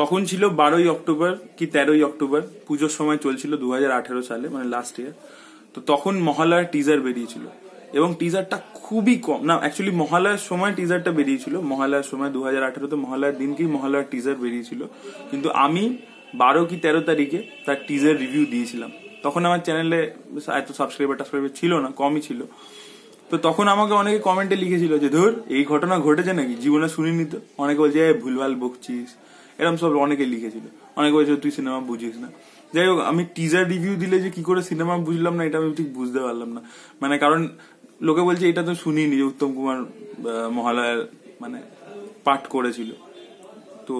তখন ছিল বারোই অক্টোবর কি তেরোই অক্টোবর পুজোর সময় চলছিল দু সালে মানে লাস্ট ইয়ার তো তখন মহালয়ার টিজার বেরিয়েছিল এবং টিজারটা খুবই কম না অ্যাকচুয়ালি মহালয়ার সময় টিজারটা বেরিয়েছিল মহালয়ার সময় দু হাজার আঠেরোতে মহালয়ার দিনকেই মহালয়ার টিজার বেরিয়েছিল কিন্তু আমি বারো কি তেরো তারিখে তার টিজার রিভিউ দিয়েছিলাম তখন আমার চ্যানেলে এত সাবস্ক্রাইবার টাবস্ক্রাইবার ছিল না কমই ছিল তো তখন আমাকে অনেকে কমেন্টে লিখেছিল যে ধর এই ঘটনা ঘটেছে নাকি জীবনে শুনিনি তো অনেকে বলছে ভুলভাল বকছিস এরকম সব অনেকে লিখেছিল অনেকে বলছে তুই সিনেমা বুঝিস না যাই হোক আমি টিজার রিভিউ দিলে যে কি করে সিনেমা বুঝলাম না এটা আমি ঠিক বুঝতে পারলাম না মানে কারণ লোকে বলছে এটা তো শুনিনি যে উত্তম কুমার মহালয়ার মানে পাঠ করেছিল তো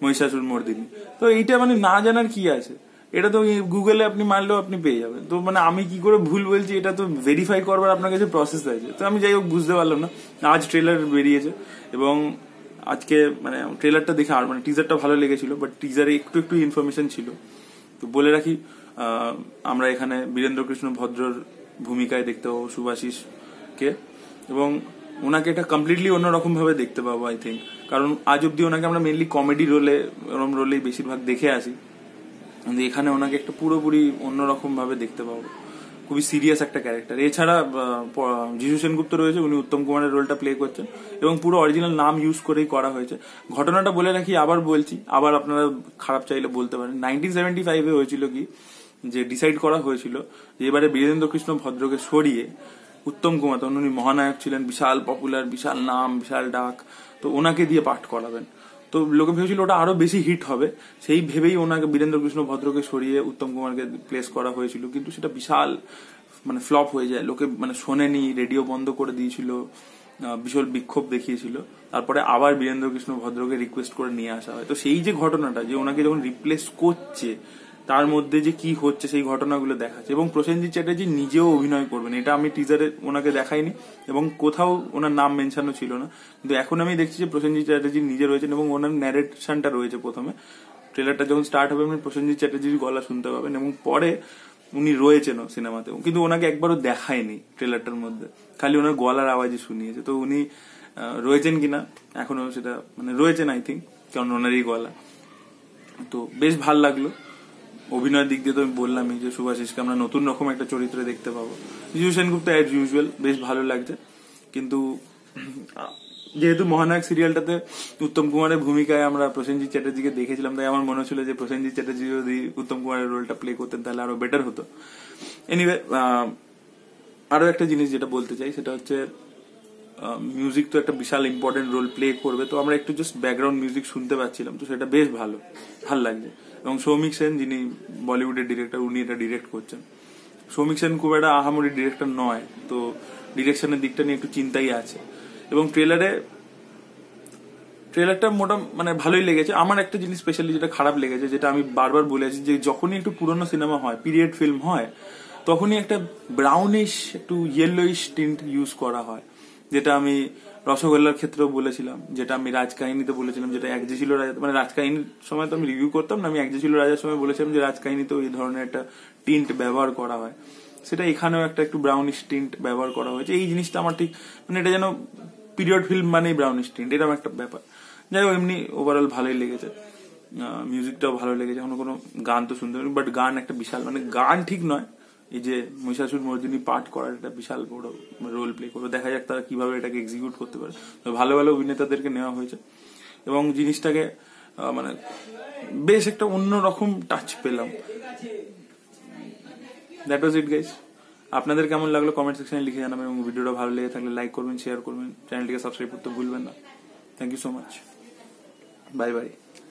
মহিষাসুর মর্দিনী তো এইটা মানে না জানার কি আছে এটা তো গুগলে আপনি মারলেও আপনি পেয়ে যাবেন তো মানে আমি কি করে ভুল বলছি এটা তো ভেরিফাই করবার আপনার কাছে প্রসেস আছে তো আমি যাই হোক বুঝতে পারলাম না আজ ট্রেলার বেরিয়েছে এবং আজকে মানে ট্রেলারটা দেখে আর মানে টিজারটা ভালো লেগেছিল বাট টিজারে একটু একটু ইনফরমেশন ছিল তো বলে রাখি আমরা এখানে বীরেন্দ্র কৃষ্ণ ভদ্রর ভূমিকায় দেখতে পাবো কে এবং ওনাকে এটা কমপ্লিটলি অন্যরকম ভাবে দেখতে পাবো আই থিঙ্ক কারণ আজ অব্দি ওনাকে আমরা মেনলি কমেডি রোলে ওরম রোলেই বেশিরভাগ দেখে আসি কিন্তু এখানে ওনাকে একটা পুরোপুরি অন্যরকম ভাবে দেখতে পাবো খুবই সিরিয়াস একটা ক্যারেক্টার এছাড়া যিশু সেনগুপ্ত রয়েছে উনি উত্তম কুমারের রোলটা প্লে করছেন এবং পুরো অরিজিনাল নাম ইউজ করেই করা হয়েছে ঘটনাটা বলে রাখি আবার বলছি আবার আপনারা খারাপ চাইলে বলতে পারেন নাইনটিন সেভেন্টি ফাইভে হয়েছিল কি যে ডিসাইড করা হয়েছিল যে এবারে বীরেন্দ্র কৃষ্ণ ভদ্রকে সরিয়ে উত্তম কুমার তখন উনি মহানায়ক ছিলেন বিশাল পপুলার বিশাল নাম বিশাল ডাক তো ওনাকে দিয়ে পাঠ করাবেন তো লোকে ভেবেছিল ওটা আরো বেশি হিট হবে সেই ভেবেই ওনাকে বীরেন্দ্র কৃষ্ণ ভদ্রকে সরিয়ে উত্তম কুমারকে প্লেস করা হয়েছিল কিন্তু সেটা বিশাল মানে ফ্লপ হয়ে যায় লোকে মানে শোনেনি রেডিও বন্ধ করে দিয়েছিল বিশাল বিক্ষোভ দেখিয়েছিল তারপরে আবার বীরেন্দ্র কৃষ্ণ ভদ্রকে রিকোয়েস্ট করে নিয়ে আসা হয় তো সেই যে ঘটনাটা যে ওনাকে যখন রিপ্লেস করছে তার মধ্যে যে কি হচ্ছে সেই ঘটনাগুলো দেখাচ্ছে এবং প্রসেনজিৎ চ্যাটার্জি নিজেও অভিনয় করবেন এটা আমি টিজারে ওনাকে দেখাইনি এবং কোথাও ওনার নাম মেনশানো ছিল না কিন্তু এখন আমি দেখছি যে প্রসেনজিৎ চ্যাটার্জি নিজে রয়েছেন এবং ওনার ন্যারেশনটা রয়েছে প্রথমে ট্রেলারটা যখন স্টার্ট হবে আপনি প্রসেনজিৎ চ্যাটার্জির গলা শুনতে পাবেন এবং পরে উনি রয়েছেন সিনেমাতে কিন্তু ওনাকে একবারও দেখায়নি ট্রেলারটার মধ্যে খালি ওনার গলার আওয়াজই শুনিয়েছে তো উনি রয়েছেন কিনা এখনো সেটা মানে রয়েছেন আই থিঙ্ক কারণ ওনারই গলা তো বেশ ভাল লাগলো অভিনয়ের দিক দিয়ে তো আমি বললামই যে সুভাষিসকে আমরা নতুন রকম একটা চরিত্রে দেখতে পাবো জিজু সেনগুপ্ত অ্যাজ ইউজুয়াল বেশ ভালো লাগছে কিন্তু যেহেতু মহানায়ক সিরিয়ালটাতে উত্তম কুমারের ভূমিকায় আমরা প্রসেনজিৎ চ্যাটার্জিকে দেখেছিলাম তাই আমার মনে হচ্ছিল যে প্রসেনজিৎ চ্যাটার্জি যদি উত্তম কুমারের রোলটা প্লে করতেন তাহলে আরো বেটার হতো এনিওয়ে আরো একটা জিনিস যেটা বলতে চাই সেটা হচ্ছে মিউজিক তো একটা বিশাল ইম্পর্টেন্ট রোল প্লে করবে তো আমরা একটু জাস্ট ব্যাকগ্রাউন্ড মিউজিক শুনতে পাচ্ছিলাম তো সেটা বেশ ভালো ভাল লাগছে এবং সৌমিক সেন যিনি বলিউডের ডিরেক্টর উনি এটা ডিরেক্ট করছেন সৌমিক সেন খুব একটা আহামরি ডিরেক্টর নয় তো ডিরেকশনের দিকটা নিয়ে একটু চিন্তাই আছে এবং ট্রেলারে ট্রেলারটা মোটা মানে ভালোই লেগেছে আমার একটা জিনিস স্পেশালি যেটা খারাপ লেগেছে যেটা আমি বারবার বলেছি যে যখনই একটু পুরনো সিনেমা হয় পিরিয়ড ফিল্ম হয় তখনই একটা ব্রাউনিশ একটু ইয়েলোইশ টিন্ট ইউজ করা হয় যেটা আমি রসগোল্লার ক্ষেত্রেও বলেছিলাম যেটা আমি রাজকাহিনীতে বলেছিলাম যেটা এক ছিল রাজা মানে রাজকাহিনীর সময় তো আমি রিভিউ করতাম না আমি এক ছিল রাজার সময় বলেছিলাম যে রাজকাহিনীতেও এই ধরনের একটা টিন্ট ব্যবহার করা হয় সেটা এখানেও একটা একটু ব্রাউনিশ টিন্ট ব্যবহার করা হয়েছে এই জিনিসটা আমার ঠিক মানে এটা যেন পিরিয়ড ফিল্ম মানেই ব্রাউনিশ টিন্ট এরকম একটা ব্যাপার যাই হোক এমনি ওভারঅল ভালোই লেগেছে মিউজিকটাও ভালো লেগেছে কোনো কোনো গান তো শুনতে বাট গান একটা বিশাল মানে গান ঠিক নয় এই যে মহিষাসুর মর্দিনী পাঠ করার একটা বিশাল বড় রোল প্লে করবে দেখা যাক তারা কিভাবে এটাকে এক্সিকিউট করতে পারে তো ভালো ভালো অভিনেতাদেরকে নেওয়া হয়েছে এবং জিনিসটাকে মানে বেশ একটা অন্য রকম টাচ পেলাম দ্যাট ওয়াজ ইট গাইস আপনাদের কেমন লাগলো কমেন্ট সেকশনে লিখে জানাবেন এবং ভিডিওটা ভালো লেগে থাকলে লাইক করবেন শেয়ার করবেন চ্যানেলটিকে সাবস্ক্রাইব করতে ভুলবেন না thank you so much bye by